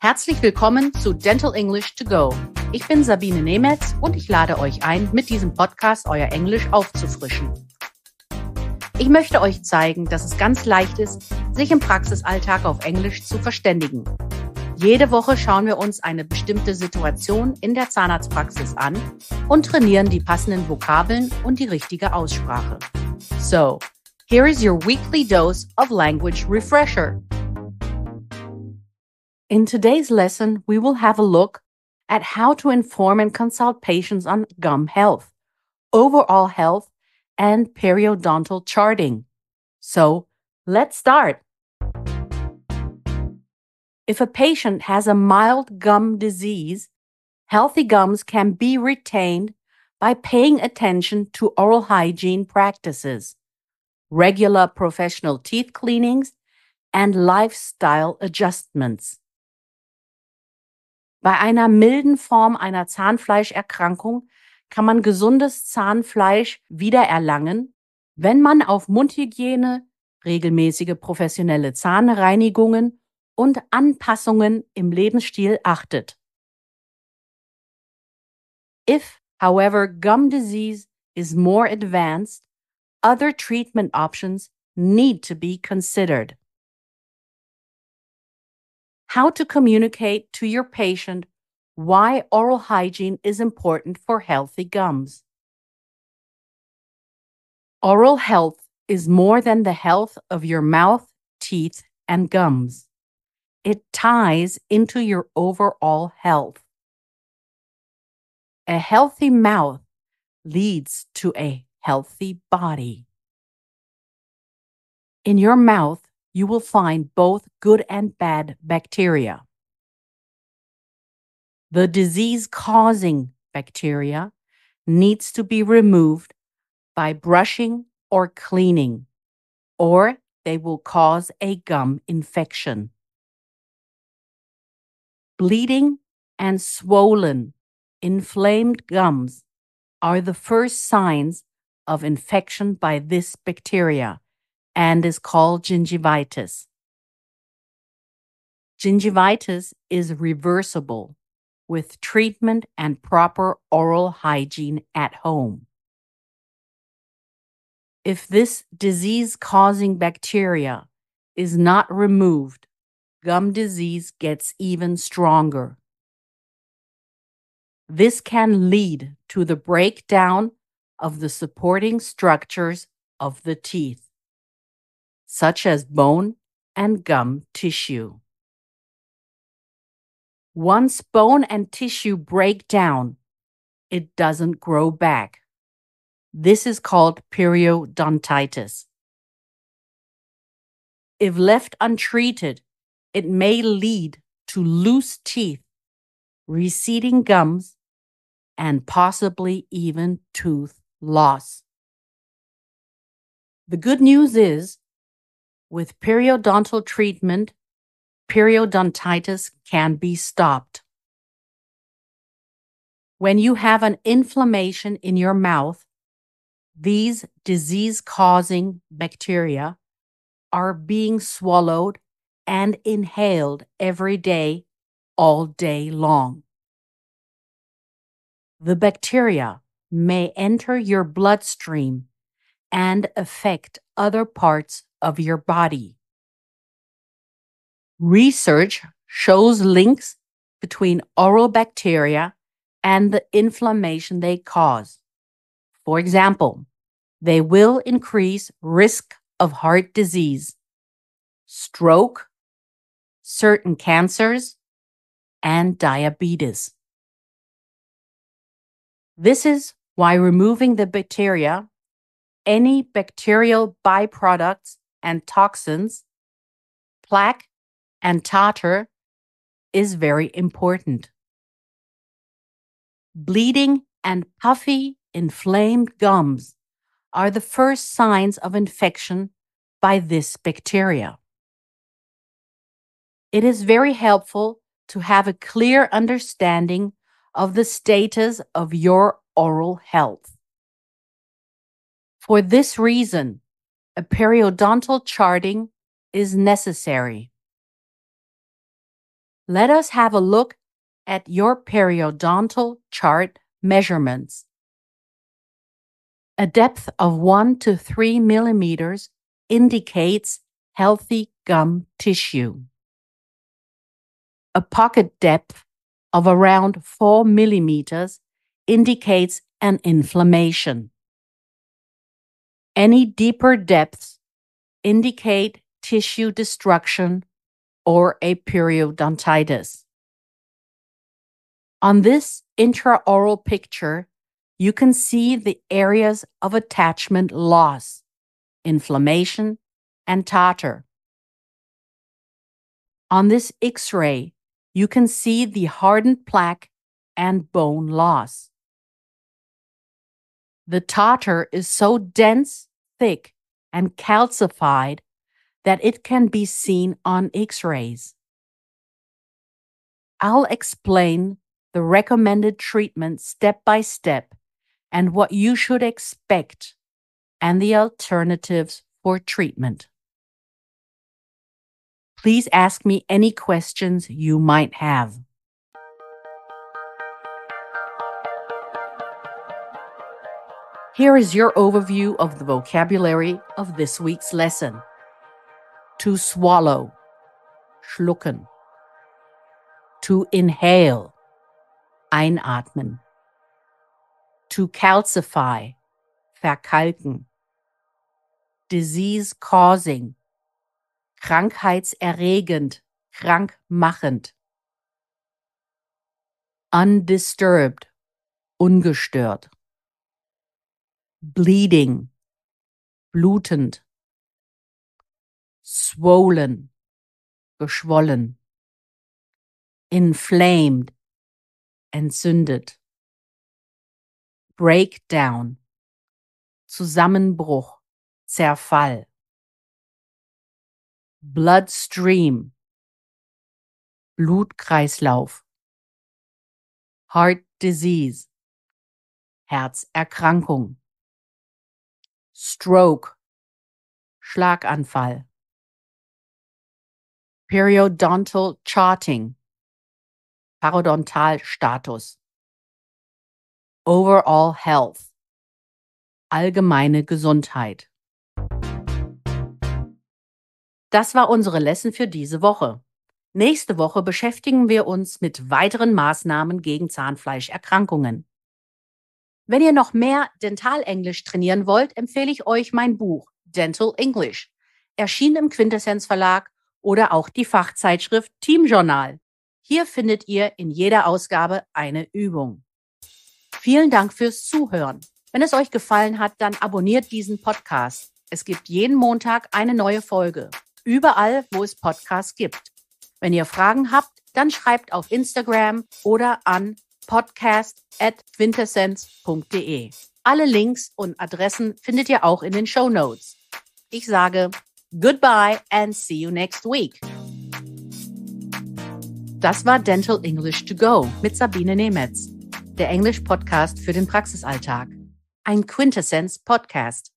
Herzlich willkommen zu Dental English to Go. Ich bin Sabine Nemetz und ich lade euch ein, mit diesem Podcast euer Englisch aufzufrischen. Ich möchte euch zeigen, dass es ganz leicht ist, sich im Praxisalltag auf Englisch zu verständigen. Jede Woche schauen wir uns eine bestimmte Situation in der Zahnarztpraxis an und trainieren die passenden Vokabeln und die richtige Aussprache. So, here is your weekly dose of language refresher. In today's lesson, we will have a look at how to inform and consult patients on gum health, overall health, and periodontal charting. So, let's start. If a patient has a mild gum disease, healthy gums can be retained by paying attention to oral hygiene practices, regular professional teeth cleanings, and lifestyle adjustments. Bei einer milden Form einer Zahnfleischerkrankung kann man gesundes Zahnfleisch wiedererlangen, wenn man auf Mundhygiene, regelmäßige professionelle Zahnreinigungen und Anpassungen im Lebensstil achtet. If, however, gum disease is more advanced, other treatment options need to be considered. how to communicate to your patient why oral hygiene is important for healthy gums. Oral health is more than the health of your mouth, teeth, and gums. It ties into your overall health. A healthy mouth leads to a healthy body. In your mouth, you will find both good and bad bacteria. The disease causing bacteria needs to be removed by brushing or cleaning, or they will cause a gum infection. Bleeding and swollen, inflamed gums are the first signs of infection by this bacteria and is called gingivitis. Gingivitis is reversible with treatment and proper oral hygiene at home. If this disease causing bacteria is not removed, gum disease gets even stronger. This can lead to the breakdown of the supporting structures of the teeth such as bone and gum tissue. Once bone and tissue break down, it doesn't grow back. This is called periodontitis. If left untreated, it may lead to loose teeth, receding gums, and possibly even tooth loss. The good news is with periodontal treatment, periodontitis can be stopped. When you have an inflammation in your mouth, these disease causing bacteria are being swallowed and inhaled every day, all day long. The bacteria may enter your bloodstream and affect other parts of your body. Research shows links between oral bacteria and the inflammation they cause. For example, they will increase risk of heart disease, stroke, certain cancers, and diabetes. This is why removing the bacteria, any bacterial byproducts and toxins, plaque, and tartar is very important. Bleeding and puffy, inflamed gums are the first signs of infection by this bacteria. It is very helpful to have a clear understanding of the status of your oral health. For this reason, a periodontal charting is necessary. Let us have a look at your periodontal chart measurements. A depth of 1 to 3 millimeters indicates healthy gum tissue. A pocket depth of around 4 millimeters indicates an inflammation. Any deeper depths indicate tissue destruction or a periodontitis. On this intraoral picture, you can see the areas of attachment loss, inflammation, and tartar. On this X ray, you can see the hardened plaque and bone loss. The tartar is so dense thick and calcified that it can be seen on X rays. I'll explain the recommended treatment step by step and what you should expect and the alternatives for treatment. Please ask me any questions you might have. Here is your overview of the vocabulary of this week's lesson. To swallow, schlucken. To inhale, einatmen. To calcify, verkalken. Disease causing, krankheitserregend, krankmachend. Undisturbed, ungestört. bleeding, blutend, swollen, geschwollen, inflamed, entzündet, breakdown, Zusammenbruch, Zerfall, bloodstream, Blutkreislauf, heart disease, Herzerkrankung. Stroke, Schlaganfall. Periodontal Charting, Parodontalstatus. Overall Health, allgemeine Gesundheit. Das war unsere Lesson für diese Woche. Nächste Woche beschäftigen wir uns mit weiteren Maßnahmen gegen Zahnfleischerkrankungen. Wenn ihr noch mehr Dentalenglisch trainieren wollt, empfehle ich euch mein Buch Dental English, erschienen im Quintessenz Verlag oder auch die Fachzeitschrift Team Journal. Hier findet ihr in jeder Ausgabe eine Übung. Vielen Dank fürs Zuhören. Wenn es euch gefallen hat, dann abonniert diesen Podcast. Es gibt jeden Montag eine neue Folge, überall, wo es Podcasts gibt. Wenn ihr Fragen habt, dann schreibt auf Instagram oder an podcast at quintessenz.de. Alle Links und Adressen findet ihr auch in den Show Notes. Ich sage goodbye and see you next week. Das war Dental English to Go mit Sabine Nemetz, der Englisch-Podcast für den Praxisalltag. Ein quintessence podcast